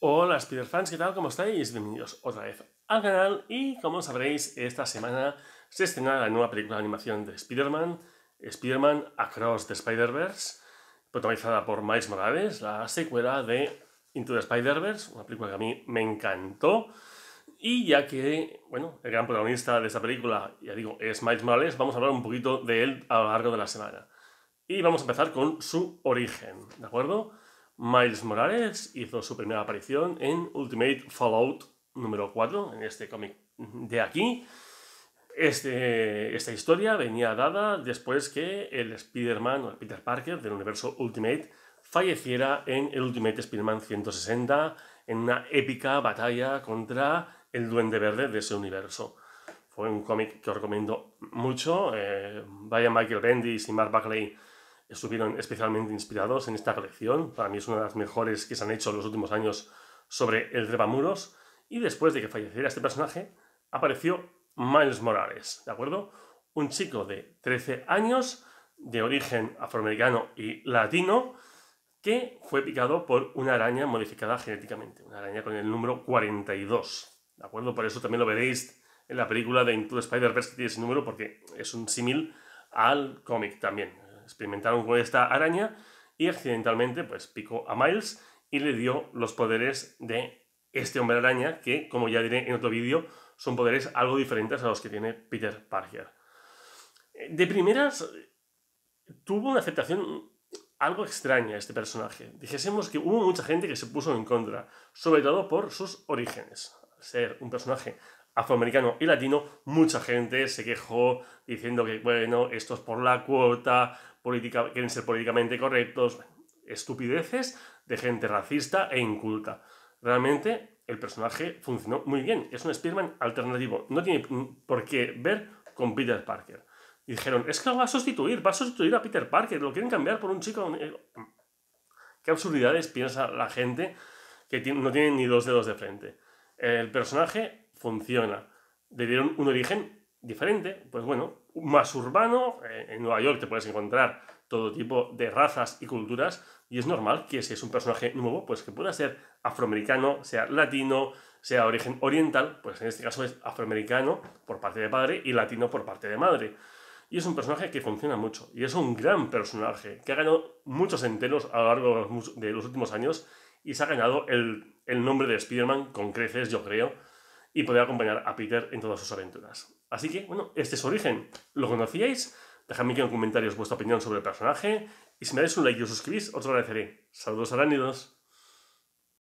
Hola Spider-Fans, ¿qué tal? ¿Cómo estáis? Bienvenidos otra vez al canal y como sabréis, esta semana se estrena la nueva película de animación de Spider-Man, Spider-Man Across the Spider-Verse, protagonizada por Miles Morales, la secuela de Into the Spider-Verse, una película que a mí me encantó. Y ya que, bueno, el gran protagonista de esta película, ya digo, es Miles Morales, vamos a hablar un poquito de él a lo largo de la semana. Y vamos a empezar con su origen, ¿de acuerdo? Miles Morales hizo su primera aparición en Ultimate Fallout número 4, en este cómic de aquí. Este, esta historia venía dada después que el Spider-Man o el Peter Parker del universo Ultimate falleciera en el Ultimate Spider-Man 160 en una épica batalla contra el Duende Verde de ese universo. Fue un cómic que os recomiendo mucho. Eh, vaya Michael Bendis y Mark Buckley estuvieron especialmente inspirados en esta colección. Para mí es una de las mejores que se han hecho en los últimos años sobre el trepamuros. Y después de que falleciera este personaje, apareció Miles Morales, ¿de acuerdo? Un chico de 13 años, de origen afroamericano y latino, que fue picado por una araña modificada genéticamente, una araña con el número 42, ¿de acuerdo? Por eso también lo veréis en la película de Into the Spider-Verse que tiene ese número, porque es un símil al cómic también, experimentaron con esta araña y accidentalmente pues, picó a Miles y le dio los poderes de este hombre araña, que como ya diré en otro vídeo, son poderes algo diferentes a los que tiene Peter Parker. De primeras, tuvo una aceptación algo extraña este personaje. Dijésemos que hubo mucha gente que se puso en contra, sobre todo por sus orígenes. Ser un personaje afroamericano y latino, mucha gente se quejó diciendo que, bueno, esto es por la cuota, política, quieren ser políticamente correctos, estupideces de gente racista e inculta. Realmente el personaje funcionó muy bien, es un Spearman alternativo, no tiene por qué ver con Peter Parker. Y dijeron, es que lo va a sustituir, va a sustituir a Peter Parker, lo quieren cambiar por un chico... Eh, qué absurdidades piensa la gente que no tiene ni dos dedos de frente. El personaje funciona. Le dieron un origen diferente, pues bueno, más urbano. Eh, en Nueva York te puedes encontrar todo tipo de razas y culturas y es normal que si es un personaje nuevo, pues que pueda ser afroamericano, sea latino, sea de origen oriental, pues en este caso es afroamericano por parte de padre y latino por parte de madre. Y es un personaje que funciona mucho y es un gran personaje que ha ganado muchos enteros a lo largo de los últimos años y se ha ganado el, el nombre de Spider-Man con creces, yo creo, y poder acompañar a Peter en todas sus aventuras. Así que, bueno, este es su origen. ¿Lo conocíais? Dejadme aquí en los comentarios vuestra opinión sobre el personaje y si me dais un like y os suscribís, os agradeceré. Saludos arácnidos.